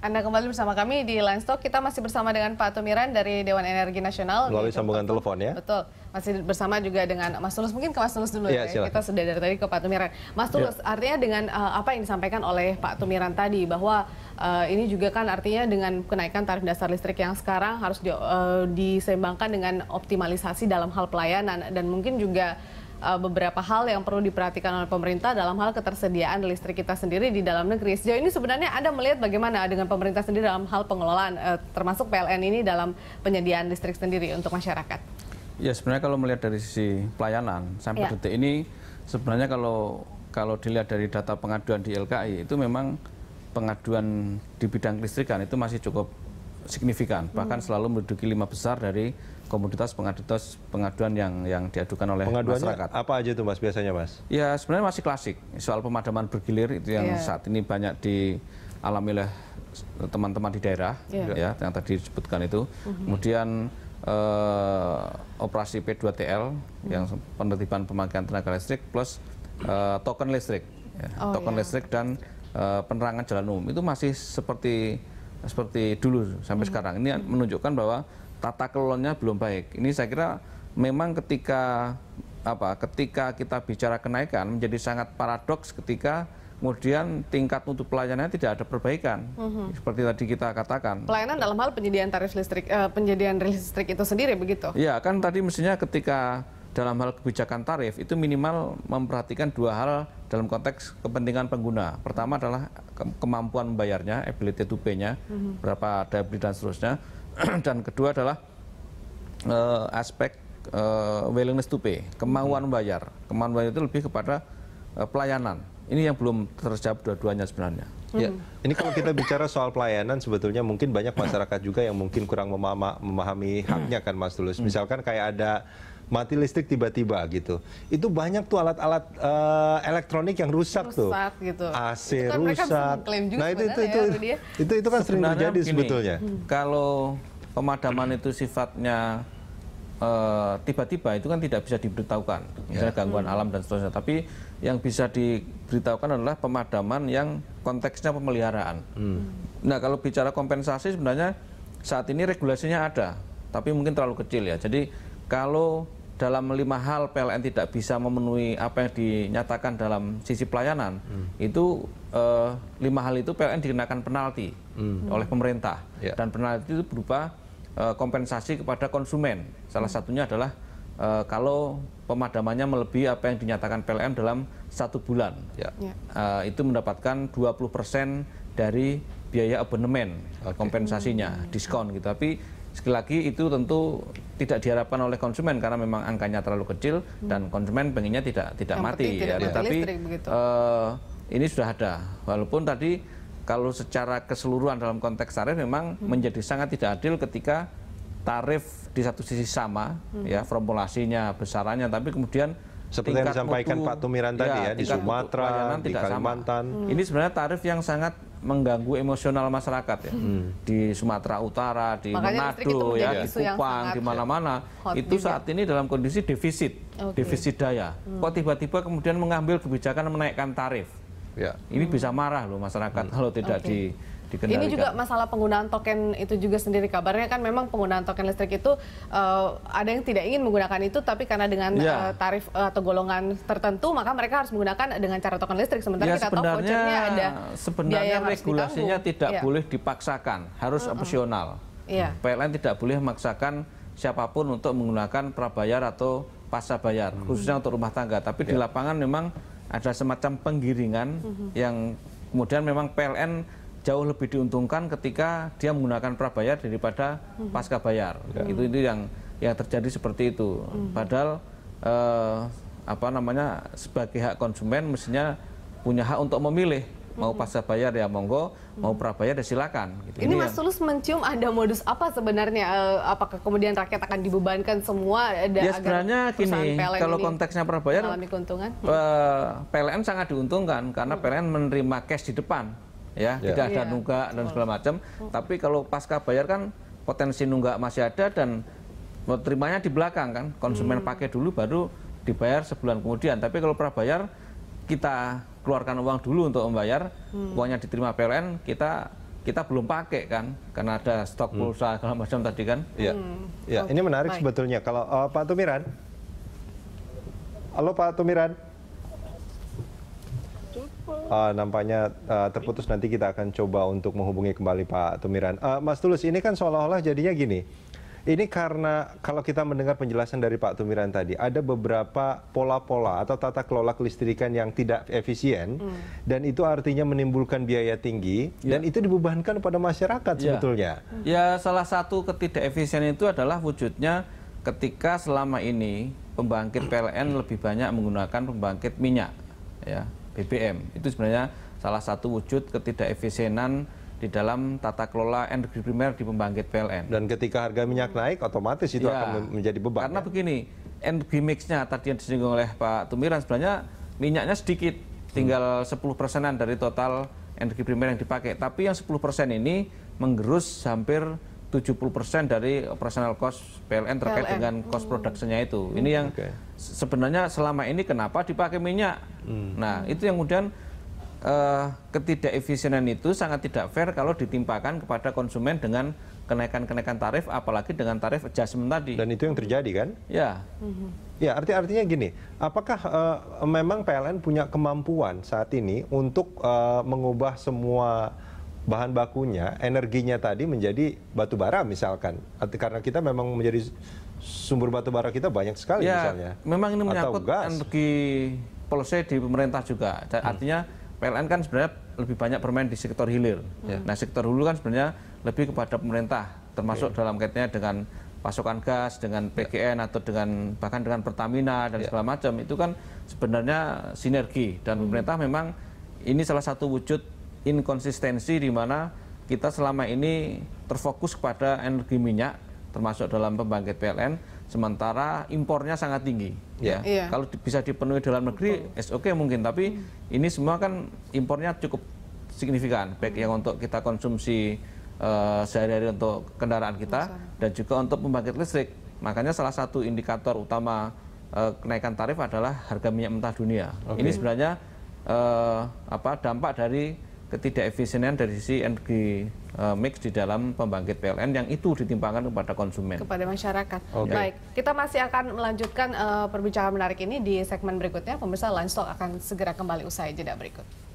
Anda kembali bersama kami di Stock. Kita masih bersama dengan Pak Tumiran dari Dewan Energi Nasional. Melalui gitu, sambungan telepon ya. Betul. Masih bersama juga dengan Mas Tulus. Mungkin ke Mas Tulus dulu iya, ya. ya. Kita sudah dari tadi ke Pak Tumiran. Mas iya. Tulus, ya. artinya dengan uh, apa yang disampaikan oleh Pak Tumiran tadi bahwa uh, ini juga kan artinya dengan kenaikan tarif dasar listrik yang sekarang harus di, uh, diseimbangkan dengan optimalisasi dalam hal pelayanan dan mungkin juga uh, beberapa hal yang perlu diperhatikan oleh pemerintah dalam hal ketersediaan listrik kita sendiri di dalam negeri. Sejauh ini sebenarnya Anda melihat bagaimana dengan pemerintah sendiri dalam hal pengelolaan uh, termasuk PLN ini dalam penyediaan listrik sendiri untuk masyarakat? Ya sebenarnya kalau melihat dari sisi pelayanan sampai ya. detik ini sebenarnya kalau kalau dilihat dari data pengaduan di LKI itu memang pengaduan di bidang listrikan itu masih cukup signifikan bahkan hmm. selalu menduduki lima besar dari komoditas pengadutas pengaduan yang yang diadukan oleh masyarakat. apa aja itu Mas biasanya Mas? Ya sebenarnya masih klasik soal pemadaman bergilir itu yang yeah. saat ini banyak dialami oleh teman-teman di daerah yeah. ya yang tadi disebutkan itu. Mm -hmm. Kemudian eh, operasi P2TL mm yang penertiban pemakaian tenaga listrik plus eh, token listrik. Ya. Oh, token yeah. listrik dan eh, penerangan jalan umum itu masih seperti seperti dulu sampai mm sekarang. Ini menunjukkan bahwa tata kelolanya belum baik. Ini saya kira memang ketika apa ketika kita bicara kenaikan menjadi sangat paradoks ketika kemudian tingkat untuk pelayanannya tidak ada perbaikan mm-hmm. seperti tadi kita katakan pelayanan dalam hal penyediaan tarif listrik eh, penyediaan listrik itu sendiri begitu ya kan tadi mestinya ketika dalam hal kebijakan tarif itu minimal memperhatikan dua hal dalam konteks kepentingan pengguna pertama adalah kemampuan membayarnya ability to pay-nya mm-hmm. berapa daya beli dan seterusnya dan kedua adalah uh, aspek uh, willingness to pay, kemauan hmm. bayar, Kemauan bayar itu lebih kepada uh, pelayanan. Ini yang belum terjawab dua-duanya sebenarnya. Ya, hmm. ini kalau kita bicara soal pelayanan sebetulnya mungkin banyak masyarakat juga yang mungkin kurang memama, memahami haknya kan Mas Tulus. Hmm. Misalkan kayak ada mati listrik tiba-tiba gitu. Itu banyak tuh alat-alat uh, elektronik yang rusak, rusak tuh. Gitu. AC itu kan rusak. Juga nah, itu itu, itu, ya, itu itu itu kan sering terjadi sebetulnya. Hmm. Kalau pemadaman itu sifatnya Eh, tiba-tiba uh, itu kan tidak bisa diberitahukan, misalnya ya. gangguan hmm. alam dan seterusnya. Tapi yang bisa diberitahukan adalah pemadaman yang konteksnya pemeliharaan. Hmm. Nah kalau bicara kompensasi sebenarnya saat ini regulasinya ada, tapi mungkin terlalu kecil ya. Jadi kalau dalam lima hal PLN tidak bisa memenuhi apa yang dinyatakan dalam sisi pelayanan, hmm. itu uh, lima hal itu PLN dikenakan penalti hmm. oleh pemerintah ya. dan penalti itu berupa Eh, kompensasi kepada konsumen. Salah hmm. satunya adalah uh, kalau pemadamannya melebihi apa yang dinyatakan PLN dalam satu bulan. Ya. Ya. Uh, itu mendapatkan 20% dari biaya abonemen okay. kompensasinya, hmm. diskon gitu. Tapi sekali lagi itu tentu tidak diharapkan oleh konsumen karena memang angkanya terlalu kecil hmm. dan konsumen pengennya tidak tidak yang mati ya. Tidak ya. Tapi uh, ini sudah ada. Walaupun tadi kalau secara keseluruhan dalam konteks tarif memang hmm. menjadi sangat tidak adil ketika tarif di satu sisi sama hmm. ya formulasinya besarannya tapi kemudian seperti yang disampaikan mutu, Pak Tumiran ya, tadi ya di Sumatera, di Kalimantan. Sama. Hmm. Ini sebenarnya tarif yang sangat mengganggu emosional masyarakat ya. Hmm. Di Sumatera Utara, di Manado ya, di Kupang, di mana-mana itu juga. saat ini dalam kondisi defisit, okay. defisit daya. Hmm. Kok tiba-tiba kemudian mengambil kebijakan menaikkan tarif Ya. Ini hmm. bisa marah loh masyarakat hmm. kalau tidak okay. di dikendalikan. Ini juga masalah penggunaan token itu juga sendiri kabarnya kan memang penggunaan token listrik itu uh, ada yang tidak ingin menggunakan itu tapi karena dengan yeah. Ya. uh, tarif uh, atau golongan tertentu maka mereka harus menggunakan dengan cara token listrik sementara ya, yeah, kita tahu vouchernya ada sebenarnya regulasinya tidak yeah. boleh dipaksakan, harus hmm, opsional. Ya. PLN tidak boleh memaksakan siapapun untuk menggunakan prabayar atau pasca bayar hmm. khususnya untuk rumah tangga tapi yeah. di ya. lapangan memang ada semacam penggiringan mm-hmm. yang kemudian memang PLN jauh lebih diuntungkan ketika dia menggunakan prabayar daripada mm-hmm. pasca bayar. mm Itu itu yang yang terjadi seperti itu. Mm-hmm. Padahal eh, apa namanya sebagai hak konsumen mestinya punya hak untuk memilih mau pasca bayar ya monggo, mau prabayar ya silakan. Gitu. Ini, Ini iya. Mas Tulus mencium ada modus apa sebenarnya? Eh, apakah kemudian rakyat akan dibebankan semua? Ada eh, ya sebenarnya gini, PLN kalau konteksnya prabayar, keuntungan? Eh, PLN sangat diuntungkan karena hmm. PLN menerima cash di depan, ya yeah. tidak ada yeah. nunggak dan segala macam. Mm. Tapi kalau pasca bayar kan potensi nunggak masih ada dan terimanya di belakang kan, konsumen hmm. pakai dulu baru dibayar sebulan kemudian. Tapi kalau prabayar kita keluarkan uang dulu untuk membayar, hmm. uangnya diterima PLN, kita kita belum pakai kan karena ada stok hmm. pulsa hmm. segala macam tadi kan. Iya. Hmm. Ya, okay. Oh, ini menarik Bye. sebetulnya kalau uh, Pak Tumiran. Halo Pak Tumiran. Uh, nampaknya uh, terputus nanti kita akan coba untuk menghubungi kembali Pak Tumiran. Uh, Mas Tulus ini kan seolah-olah jadinya gini ini karena kalau kita mendengar penjelasan dari Pak Tumiran tadi, ada beberapa pola-pola atau tata kelola kelistrikan yang tidak efisien hmm. dan itu artinya menimbulkan biaya tinggi ya. dan itu dibebankan pada masyarakat ya. sebetulnya. Ya, salah satu ketidakefisien itu adalah wujudnya ketika selama ini pembangkit PLN lebih banyak menggunakan pembangkit minyak ya, BBM. Itu sebenarnya salah satu wujud ketidakefisienan di dalam tata kelola energi primer di pembangkit PLN. Dan ketika harga minyak naik, otomatis itu ya, akan menjadi beban. Karena ya? begini, energi mixnya tadi yang disinggung oleh Pak Tumiran sebenarnya minyaknya sedikit, tinggal hmm. sepuluh 10 persenan dari total energi primer yang dipakai. Tapi yang sepuluh persen ini menggerus hampir 70 persen dari personal cost PLN terkait PLN. dengan cost hmm. production-nya itu. Ini yang okay. sebenarnya selama ini kenapa dipakai minyak. Hmm. Nah, itu yang kemudian eh, ketidakefisienan itu sangat tidak fair kalau ditimpakan kepada konsumen dengan kenaikan-kenaikan tarif, apalagi dengan tarif adjustment tadi. Dan itu yang terjadi kan? Ya. Mm-hmm. Ya, arti artinya gini, apakah uh, memang PLN punya kemampuan saat ini untuk uh, mengubah semua bahan bakunya, energinya tadi menjadi batu bara misalkan, Arti, karena kita memang menjadi sumber batu bara kita banyak sekali ya, misalnya. Memang ini menyangkut energi kan polisi di pemerintah juga, artinya. Hmm PLN kan sebenarnya lebih banyak bermain di sektor hilir. Yeah. Nah, sektor hulu kan sebenarnya lebih kepada pemerintah, termasuk okay. Ya. dalam kaitannya dengan pasokan gas, dengan ya. PGN yeah. atau dengan bahkan dengan Pertamina dan yeah. segala macam itu kan sebenarnya sinergi dan hmm. pemerintah memang ini salah satu wujud inkonsistensi di mana kita selama ini terfokus kepada energi minyak termasuk dalam pembangkit PLN sementara impornya sangat tinggi. Iya. Ya. Yeah. Kalau bisa dipenuhi dalam negeri, oke okay mungkin, tapi mm. ini semua kan impornya cukup signifikan, baik mm. yang untuk kita konsumsi uh, sehari-hari untuk kendaraan kita Masa. dan juga untuk pembangkit listrik. Makanya salah satu indikator utama uh, kenaikan tarif adalah harga minyak mentah dunia. Okay. Ini sebenarnya uh, apa dampak dari ketidakefisienan dari sisi energi e, mix di dalam pembangkit PLN yang itu ditimpakan kepada konsumen. Kepada masyarakat. Okay. Baik, kita masih akan melanjutkan uh, perbincangan menarik ini di segmen berikutnya. Pemirsa Stock akan segera kembali usai jeda berikut.